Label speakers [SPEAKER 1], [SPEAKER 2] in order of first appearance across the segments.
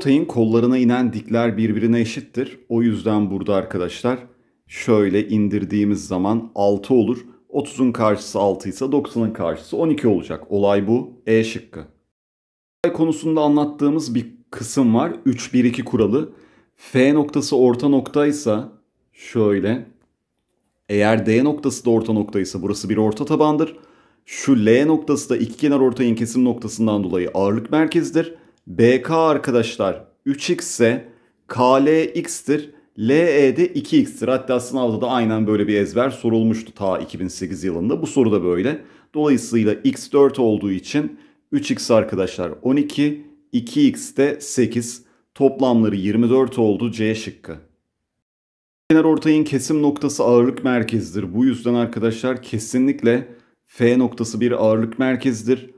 [SPEAKER 1] Voltay'ın kollarına inen dikler birbirine eşittir. O yüzden burada arkadaşlar şöyle indirdiğimiz zaman 6 olur. 30'un karşısı 6 ise 90'ın karşısı 12 olacak. Olay bu. E şıkkı. Olay konusunda anlattığımız bir kısım var. 3-1-2 kuralı. F noktası orta noktaysa şöyle. Eğer D noktası da orta noktaysa burası bir orta tabandır. Şu L noktası da iki kenar ortayın kesim noktasından dolayı ağırlık merkezidir. BK arkadaşlar 3x ise KLx'tir. LE de 2x'tir. Hatta sınavda da aynen böyle bir ezber sorulmuştu ta 2008 yılında. Bu soru da böyle. Dolayısıyla x 4 olduğu için 3x arkadaşlar 12, 2x de 8. Toplamları 24 oldu C şıkkı. Kenar ortayın kesim noktası ağırlık merkezidir. Bu yüzden arkadaşlar kesinlikle F noktası bir ağırlık merkezidir.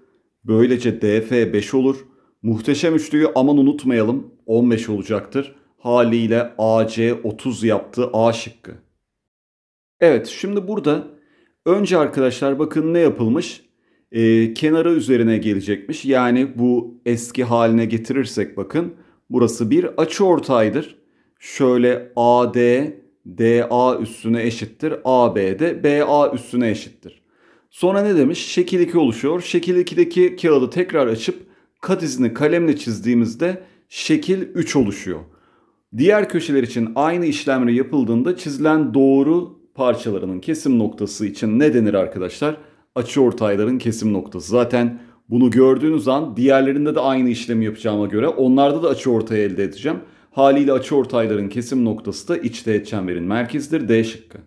[SPEAKER 1] Böylece DF 5 olur. Muhteşem üçlüyü aman unutmayalım 15 olacaktır. Haliyle AC 30 yaptı A şıkkı. Evet şimdi burada önce arkadaşlar bakın ne yapılmış? Ee, kenara üzerine gelecekmiş. Yani bu eski haline getirirsek bakın burası bir açı ortaydır. Şöyle AD DA üstüne eşittir. AB BA üstüne eşittir. Sonra ne demiş? Şekil 2 oluşuyor. Şekil 2'deki kağıdı tekrar açıp kat izini kalemle çizdiğimizde şekil 3 oluşuyor. Diğer köşeler için aynı işlemle yapıldığında çizilen doğru parçalarının kesim noktası için ne denir arkadaşlar? Açıortayların kesim noktası. Zaten bunu gördüğünüz an diğerlerinde de aynı işlemi yapacağıma göre onlarda da açıortay elde edeceğim. Haliyle açıortayların kesim noktası da içte çemberin merkezidir. D şıkkı.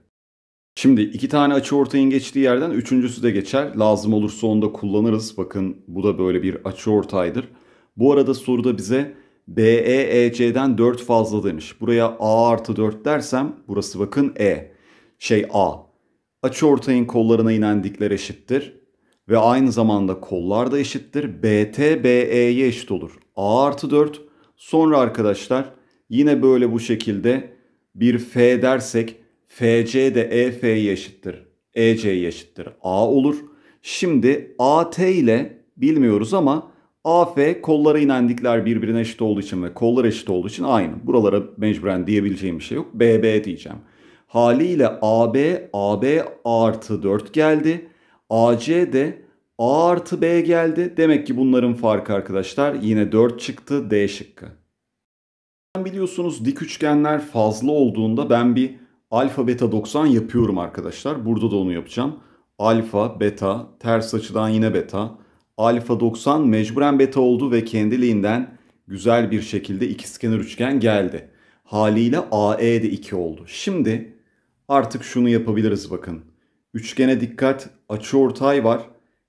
[SPEAKER 1] Şimdi iki tane açı ortayın geçtiği yerden üçüncüsü de geçer. Lazım olursa onu da kullanırız. Bakın bu da böyle bir açı ortaydır. Bu arada soruda bize BEEC'den 4 fazla demiş. Buraya A artı 4 dersem burası bakın E. Şey A. Açı ortayın kollarına inen dikler eşittir. Ve aynı zamanda kollar da eşittir. BT BE'ye eşit olur. A artı 4. Sonra arkadaşlar yine böyle bu şekilde bir F dersek FC de EF'ye eşittir. EC'ye eşittir. A olur. Şimdi AT ile bilmiyoruz ama AF kollara inen dikler birbirine eşit olduğu için ve kollar eşit olduğu için aynı. Buralara mecburen diyebileceğim bir şey yok. BB diyeceğim. Haliyle AB, AB artı 4 geldi. AC de A artı B geldi. Demek ki bunların farkı arkadaşlar yine 4 çıktı D şıkkı. Biliyorsunuz dik üçgenler fazla olduğunda ben bir alfa beta 90 yapıyorum arkadaşlar. Burada da onu yapacağım. Alfa, beta, ters açıdan yine beta. Alfa 90 mecburen beta oldu ve kendiliğinden güzel bir şekilde ikizkenar üçgen geldi. Haliyle AE de 2 oldu. Şimdi artık şunu yapabiliriz bakın. Üçgene dikkat. Açıortay var.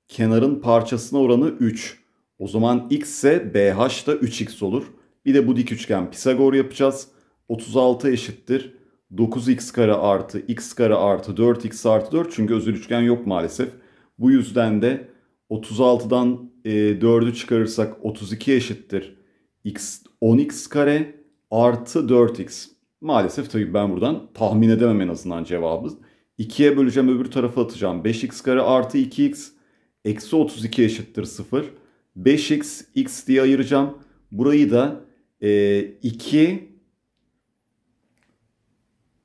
[SPEAKER 1] Kenarın parçasına oranı 3. O zaman x ise BH da 3x olur. Bir de bu dik üçgen Pisagor yapacağız. 36 eşittir 9x kare artı x kare artı 4x artı 4 çünkü özel üçgen yok maalesef. Bu yüzden de 36'dan 4'ü e, çıkarırsak 32 eşittir. x 10x kare artı 4x. Maalesef tabii ben buradan tahmin edemem en azından cevabı. 2'ye böleceğim öbür tarafa atacağım. 5x kare artı 2x eksi 32 eşittir 0. 5x x diye ayıracağım. Burayı da e, 2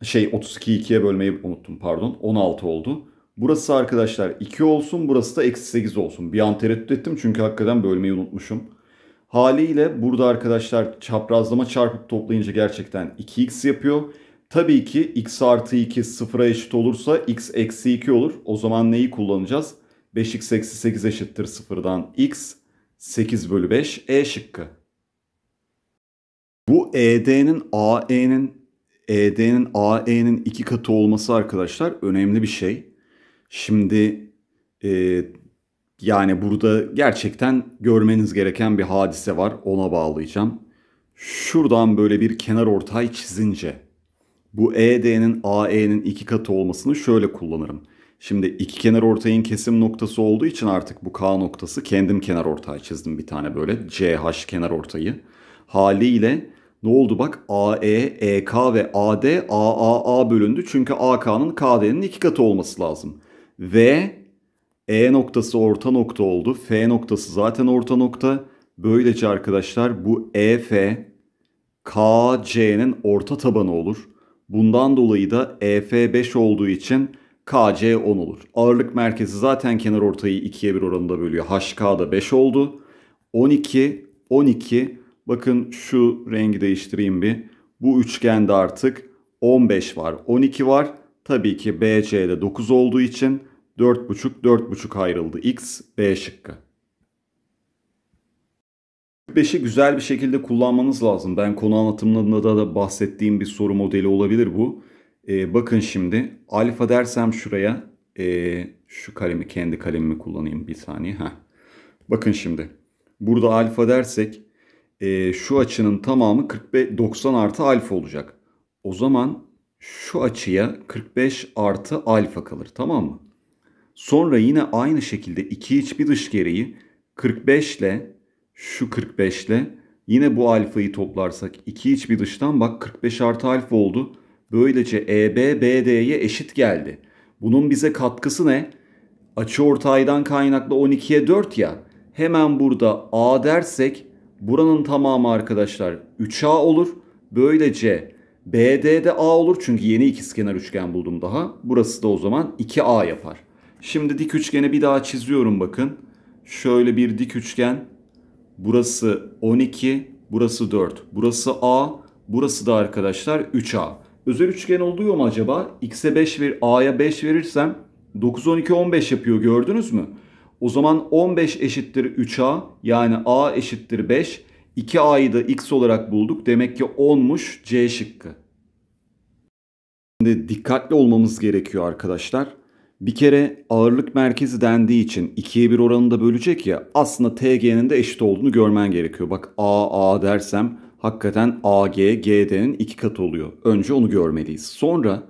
[SPEAKER 1] şey 32'yi 2'ye bölmeyi unuttum pardon. 16 oldu. Burası arkadaşlar 2 olsun burası da eksi 8 olsun. Bir an tereddüt ettim çünkü hakikaten bölmeyi unutmuşum. Haliyle burada arkadaşlar çaprazlama çarpıp toplayınca gerçekten 2x yapıyor. Tabii ki x artı 2 sıfıra eşit olursa x eksi 2 olur. O zaman neyi kullanacağız? 5x eksi 8 eşittir sıfırdan x. 8 bölü 5 e şıkkı. Bu ED'nin AE'nin ED'nin AE'nin iki katı olması arkadaşlar önemli bir şey. Şimdi e, yani burada gerçekten görmeniz gereken bir hadise var. Ona bağlayacağım. Şuradan böyle bir kenar ortay çizince bu ED'nin AE'nin iki katı olmasını şöyle kullanırım. Şimdi iki kenar ortayın kesim noktası olduğu için artık bu K noktası kendim kenar ortay çizdim bir tane böyle CH kenar ortayı. Haliyle ne oldu bak? AE, EK ve AD AAA bölündü. Çünkü AK'nın KD'nin iki katı olması lazım. V E noktası orta nokta oldu. F noktası zaten orta nokta. Böylece arkadaşlar bu EF KC'nin orta tabanı olur. Bundan dolayı da EF 5 olduğu için KC 10 olur. Ağırlık merkezi zaten kenar ortayı 2'ye 1 oranında bölüyor. HK da 5 oldu. 12, 12 Bakın şu rengi değiştireyim bir. Bu üçgende artık 15 var, 12 var. Tabii ki BC'de 9 olduğu için 4,5 4,5 ayrıldı. X B şıkkı. 5'i güzel bir şekilde kullanmanız lazım. Ben konu anlatımlarında da, da bahsettiğim bir soru modeli olabilir bu. Ee, bakın şimdi alfa dersem şuraya ee, şu kalemi kendi kalemimi kullanayım bir saniye. Heh. Bakın şimdi burada alfa dersek e, şu açının tamamı 45, 90 artı alfa olacak. O zaman şu açıya 45 artı alfa kalır tamam mı? Sonra yine aynı şekilde iki iç bir dış gereği 45 ile şu 45 ile yine bu alfayı toplarsak iki iç bir dıştan bak 45 artı alfa oldu. Böylece EB BD'ye eşit geldi. Bunun bize katkısı ne? Açı ortaydan kaynaklı 12'ye 4 ya. Hemen burada A dersek Buranın tamamı arkadaşlar 3A olur. Böylece BD'de A olur çünkü yeni ikizkenar üçgen buldum daha. Burası da o zaman 2A yapar. Şimdi dik üçgeni bir daha çiziyorum bakın. Şöyle bir dik üçgen. Burası 12, burası 4, burası A, burası da arkadaşlar 3A. Özel üçgen oluyor mu acaba? X'e 5 ver, A'ya 5 verirsem 9, 12, 15 yapıyor gördünüz mü? O zaman 15 eşittir 3a yani a eşittir 5. 2a'yı da x olarak bulduk. Demek ki 10'muş C şıkkı. Şimdi dikkatli olmamız gerekiyor arkadaşlar. Bir kere ağırlık merkezi dendiği için 2'ye 1 oranında bölecek ya aslında TG'nin de eşit olduğunu görmen gerekiyor. Bak A A dersem hakikaten AG GD'nin iki katı oluyor. Önce onu görmeliyiz. Sonra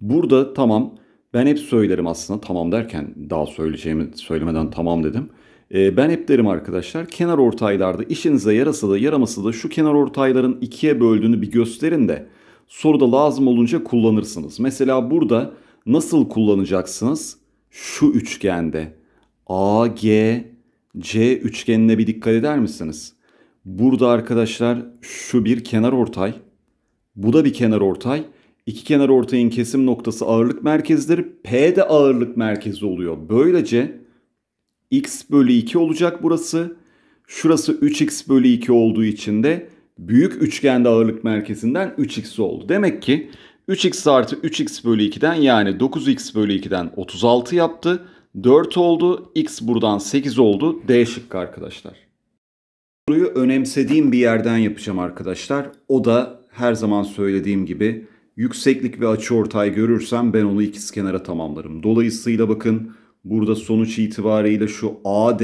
[SPEAKER 1] burada tamam ben hep söylerim aslında tamam derken daha söyleyeceğimi söylemeden tamam dedim. Ee, ben hep derim arkadaşlar kenar ortaylarda işinize yarasa da yaramasa da şu kenar ortayların ikiye böldüğünü bir gösterin de soruda lazım olunca kullanırsınız. Mesela burada nasıl kullanacaksınız? Şu üçgende AG C üçgenine bir dikkat eder misiniz? Burada arkadaşlar şu bir kenar ortay. Bu da bir kenar ortay. İki kenar ortayın kesim noktası ağırlık merkezidir. P de ağırlık merkezi oluyor. Böylece x bölü 2 olacak burası. Şurası 3x bölü 2 olduğu için de büyük üçgende ağırlık merkezinden 3x oldu. Demek ki 3x artı 3x bölü 2'den yani 9x bölü 2'den 36 yaptı. 4 oldu. X buradan 8 oldu. D şıkkı arkadaşlar. Soruyu önemsediğim bir yerden yapacağım arkadaşlar. O da her zaman söylediğim gibi yükseklik ve açıortay görürsem ben onu ikiz kenara tamamlarım. Dolayısıyla bakın burada sonuç itibariyle şu AD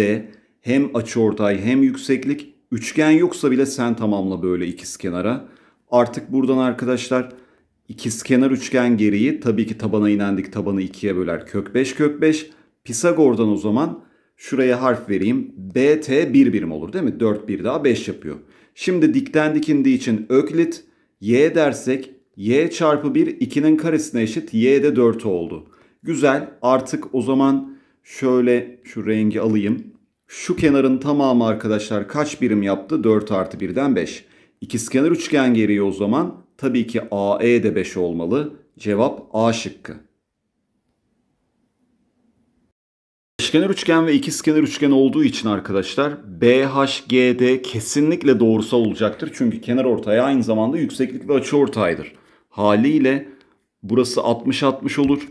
[SPEAKER 1] hem açıortay hem yükseklik üçgen yoksa bile sen tamamla böyle ikiz kenara. Artık buradan arkadaşlar ikiz kenar üçgen geriyi tabii ki tabana inendik tabanı ikiye böler kök 5 kök 5. Pisagor'dan o zaman şuraya harf vereyim. BT bir birim olur değil mi? 4 bir daha 5 yapıyor. Şimdi dikten dikindiği için öklit y dersek y çarpı 1 2'nin karesine eşit y de 4 oldu. Güzel artık o zaman şöyle şu rengi alayım. Şu kenarın tamamı arkadaşlar kaç birim yaptı? 4 artı 1'den 5. İkizkenar üçgen geriye o zaman tabii ki AE de 5 olmalı. Cevap A şıkkı. Eşkenar üçgen ve ikizkenar üçgen olduğu için arkadaşlar BHGD kesinlikle doğrusal olacaktır. Çünkü kenar ortaya aynı zamanda yükseklik ve açı ortaydır. Haliyle burası 60-60 olur.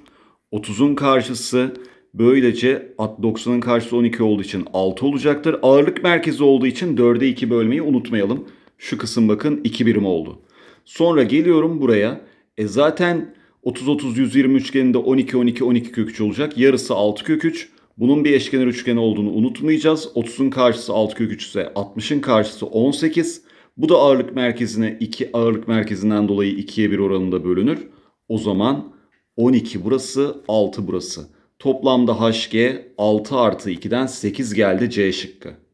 [SPEAKER 1] 30'un karşısı böylece 90'ın karşısı 12 olduğu için 6 olacaktır. Ağırlık merkezi olduğu için 4'e 2 bölmeyi unutmayalım. Şu kısım bakın 2 birim oldu. Sonra geliyorum buraya. E zaten 30-30-120 üçgeninde 12-12-12 kök olacak. Yarısı 6 kök 3. Bunun bir eşkenar üçgen olduğunu unutmayacağız. 30'un karşısı 6 kök 3 ise 60'ın karşısı 18. Bu da ağırlık merkezine 2 ağırlık merkezinden dolayı 2'ye 1 oranında bölünür. O zaman 12 burası 6 burası. Toplamda HG 6 artı 2'den 8 geldi C şıkkı.